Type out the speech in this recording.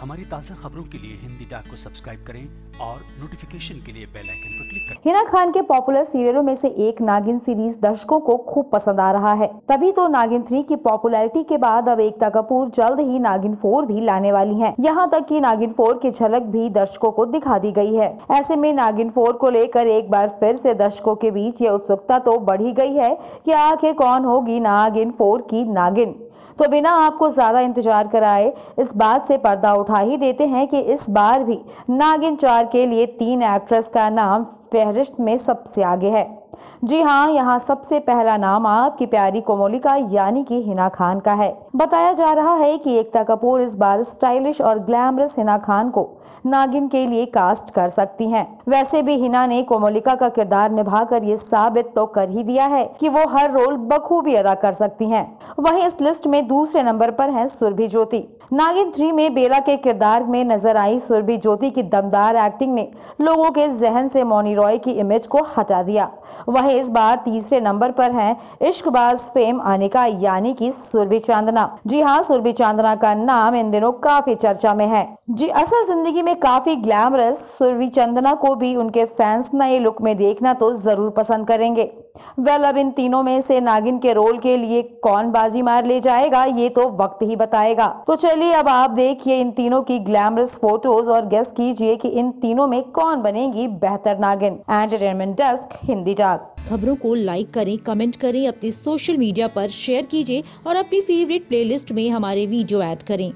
हमारी ताज़ा खबरों के लिए हिंदी डाक को सब्सक्राइब करें और नोटिफिकेशन के लिए बेल आइकन पर क्लिक करें हिना खान के पॉपुलर सीरियलों में से एक नागिन सीरीज दर्शकों को खूब पसंद आ रहा है तभी तो नागिन थ्री की पॉपुलैरिटी के बाद अब एकता कपूर जल्द ही नागिन फोर भी लाने वाली है यहाँ तक की नागिन फोर की झलक भी दर्शकों को दिखा दी गयी है ऐसे में नागिन फोर को लेकर एक बार फिर ऐसी दर्शकों के बीच ये उत्सुकता तो बढ़ी गयी है की आखिर कौन होगी नागिन फोर की नागिन तो बिना आपको ज़्यादा इंतजार कराए इस बात से पर्दा उठा ही देते हैं कि इस बार भी नागिन चार के लिए तीन एक्ट्रेस का नाम फहरिस्त में सबसे आगे है जी हाँ यहाँ सबसे पहला नाम आपकी प्यारी कोमोलिका यानी कि हिना खान का है बताया जा रहा है कि एकता कपूर इस बार स्टाइलिश और ग्लैमरस हिना खान को नागिन के लिए कास्ट कर सकती हैं। वैसे भी हिना ने कोमोलिका का किरदार निभा कर ये साबित तो कर ही दिया है कि वो हर रोल बखूबी अदा कर सकती है वही इस लिस्ट में दूसरे नंबर आरोप है सुरभि ज्योति नागिन थ्री में बेला के किरदार में नजर आई सुरभि ज्योति की दमदार एक्टिंग ने लोगों के जहन से मोनी रॉय की इमेज को हटा दिया वहीं इस बार तीसरे नंबर पर है इश्कबाज फेम अनिका यानी कि सुरभि चांदना जी हाँ सुरभि चांदना का नाम इन दिनों काफी चर्चा में है जी असल जिंदगी में काफी ग्लैमरस सुरभि चंदना को भी उनके फैंस नए लुक में देखना तो जरूर पसंद करेंगे वेल अब इन तीनों में से नागिन के रोल के लिए कौन बाजी मार ले जाएगा ये तो वक्त ही बताएगा तो चलिए अब आप देखिए इन तीनों की ग्लैमरस फोटोज और गेस्ट कीजिए कि इन तीनों में कौन बनेगी बेहतर नागिन एंटरटेनमेंट डेस्क हिंदी डाक साथ खबरों को लाइक करें कमेंट करें अपने सोशल मीडिया पर शेयर कीजिए और अपनी फेवरेट प्लेलिस्ट में हमारे वीडियो ऐड करें